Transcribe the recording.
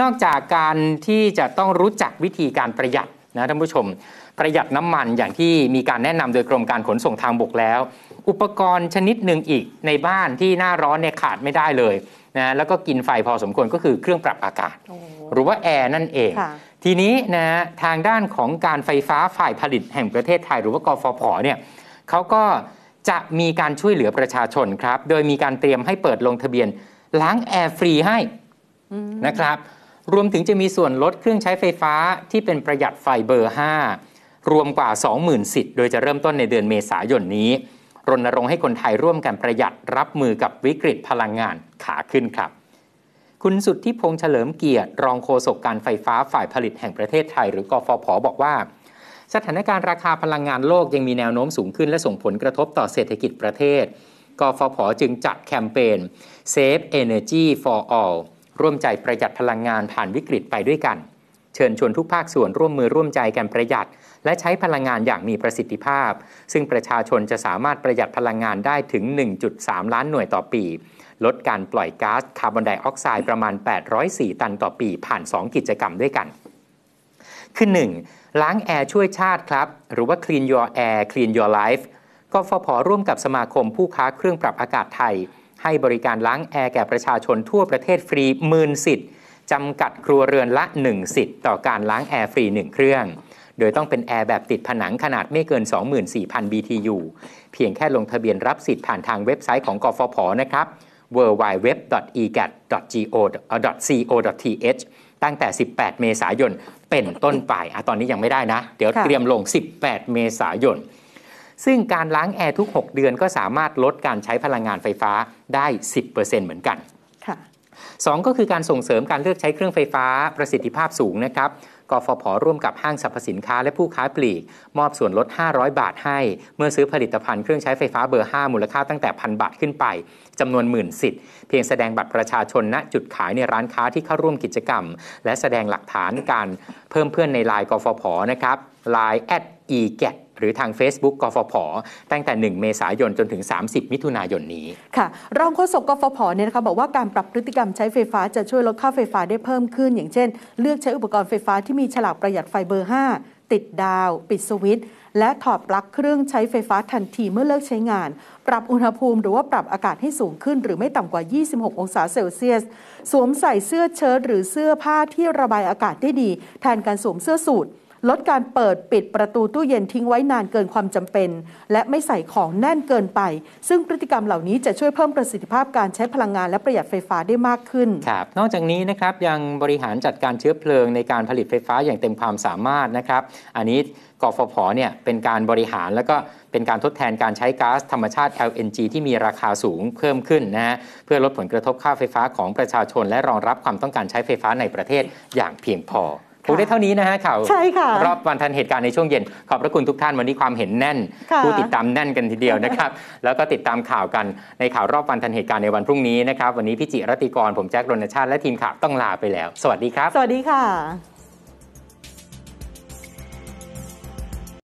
นอกจากการที่จะต้องรู้จักวิธีการประหยัดนะท่านผู้ชมประหยัดน้ำมันอย่างที่มีการแนะนำโดยกรมการขนส่งทางบกแล้ว อุปกรณ์ชนิดหนึ่งอีกในบ้านที่หน้าร้อนเนี่ยขาดไม่ได้เลยนะแล้วก็กินไฟพอสมควรก็คือเครื่องปรับอากาศ หรือว่าแอร์นั่นเอง ทีนี้นะทางด้านของการไฟฟ้าฝ่ายผลิตแห่งประเทศไทย หรือว่ากฟผ เนี่ยเขาก็จะมีการช่วยเหลือประชาชนครับ โดยมีการเตรียมให้เปิดลงทะเบียนล้างแอร์ฟรีให้นะครับรวมถึงจะมีส่วนลดเครื่องใช้ไฟฟ้าที่เป็นประหยัดไฟเบอร์ 5 รวมกว่า 20,000สิทธิ์โดยจะเริ่มต้นในเดือนเมษายนนี้ รณรงค์ให้คนไทยร่วมกันประหยัดรับมือกับวิกฤตพลังงานขาขึ้นครับ คุณสุดที่พงษ์เฉลิมเกียรติ รองโฆษกการไฟฟ้าฝ่ายผลิตแห่งประเทศไทยหรือกฟผบอกว่า สถานการณ์ราคาพลังงานโลกยังมีแนวโน้มสูงขึ้นและส่งผลกระทบต่อเศรษฐกิจประเทศกฟผจึงจัดแคมเปญ Save Energy for All ร่วมใจประหยัดพลังงานผ่านวิกฤตไปด้วยกัน เชิญชวนทุกภาคส่วนร่วมมือร่วมใจกันประหยัด และใช้พลังงานอย่างมีประสิทธิภาพ ซึ่งประชาชนจะสามารถประหยัดพลังงานได้ถึง 1.3 ล้านหน่วยต่อปี ลดการปล่อยก๊าซคาร์บอนไดออกไซด์ประมาณ 804 ตันต่อปีผ่าน 2 กิจกรรมด้วยกัน คือ 1. ล้างแอร์ช่วยชาติครับ หรือว่า Clean Your Air Clean Your Life กฟผร่วมกับสมาคมผู้ค้าเครื่องปรับอากาศไทยให้บริการล้างแอร์แก่ประชาชนทั่วประเทศฟรีหมื่นสิทธิ์จำกัดครัวเรือนละ 1 สิทธิ์ต่อการล้างแอร์ฟรี 1 เครื่อง โดยต้องเป็นแอร์แบบติดผนังขนาดไม่เกิน 24,000 BTU เพียงแค่ลงทะเบียนรับสิทธิ์ผ่านทางเว็บไซต์ของกฟผนะครับ www.egat.go.co.th ตั้งแต่ 18 เมษายน เป็นต้นไปอะตอนนี้ยังไม่ได้นะ เดี๋ยวเตรียมลง 18 เมษายนซึ่งการล้างแอร์ทุก 6 เดือนก็สามารถลดการใช้พลังงานไฟฟ้าได้ 10%เหมือนกัน สองก็คือการส่งเสริมการเลือกใช้เครื่องไฟฟ้าประสิทธิภาพสูงนะครับ กฟผร่วมกับห้างสรรพสินค้าและผู้ค้าปลีก มอบส่วนลด 500 บาทให้เมื่อซื้อผลิตภัณฑ์เครื่องใช้ไฟฟ้าเบอร์ 5 มูลค่าตั้งแต่พันบาทขึ้นไปจำนวนหมื่นสิทธิ์เพียงแสดงบัตรประชาชนณจุดขายในร้านค้าที่เข้าร่วมกิจกรรมและแสดงหลักฐานการเพิ่มเพื่อนในไลน์กฟผนะครับไลน์แอด e g a t หรือทาง Facebook กฟผตั้งแต่ 1 เมษายนจนถึง 30 มิถุนายนนี้ ค่ะ รองโฆษกกฟผเนี่ยนะคะ บอกว่าการปรับพฤติกรรมใช้ไฟฟ้าจะช่วยลดค่าไฟฟ้าได้เพิ่มขึ้น อย่างเช่น เลือกใช้อุปกรณ์ไฟฟ้าที่มีฉลากประหยัดไฟเบอร์ 5 ติดดาว ปิดสวิตช์และถอดปลั๊กเครื่องใช้ไฟฟ้าทันทีเมื่อเลิกใช้งาน ปรับอุณหภูมิหรือว่าปรับอากาศให้สูงขึ้นหรือไม่ต่ำกว่า 26 องศาเซลเซียส สวมใส่เสื้อเชิ้ตหรือเสื้อผ้าที่ระบายอากาศได้ดี แทนการสวมเสื้อสูทลดการเปิดปิดประตูตู้เย็นทิ้งไว้นานเกินความจำเป็น และไม่ใส่ของแน่นเกินไป ซึ่งพฤติกรรมเหล่านี้จะช่วยเพิ่มประสิทธิภาพ การใช้พลังงานและประหยัดไฟฟ้าได้มากขึ้นครับนอกจากนี้นะครับยังบริหารจัดการเชื้อเพลิงในการผลิตไฟฟ้าอย่างเต็มความสามารถนะครับ อันนี้กฟผเนี่ยเป็นการบริหารแล้วก็เป็นการทดแทนการใช้ก๊าซธรรมชาติ LNG ที่มีราคาสูงเพิ่มขึ้นนะฮะเพื่อลดผลกระทบค่าไฟฟ้าของประชาชน และรองรับความต้องการใช้ไฟฟ้าในประเทศอย่างเพียงพอพูดได้เท่านี้นะฮะข่าวใช่ค่ะรอบวันทันเหตุการณ์ในช่วงเย็น ขอบพระคุณทุกท่านวันนี้ความเห็นแน่น ผู้ติดตามแน่นกันทีเดียวนะครับ แล้วก็ติดตามข่าวกันในข่าวรอบวันทันเหตุการณ์ในวันพรุ่งนี้นะครับ วันนี้พี่จิรติกรผมแจ็ครณชาติ และทีมข่าวต้องลาไปแล้ว สวัสดีครับสวัสดีค่ะ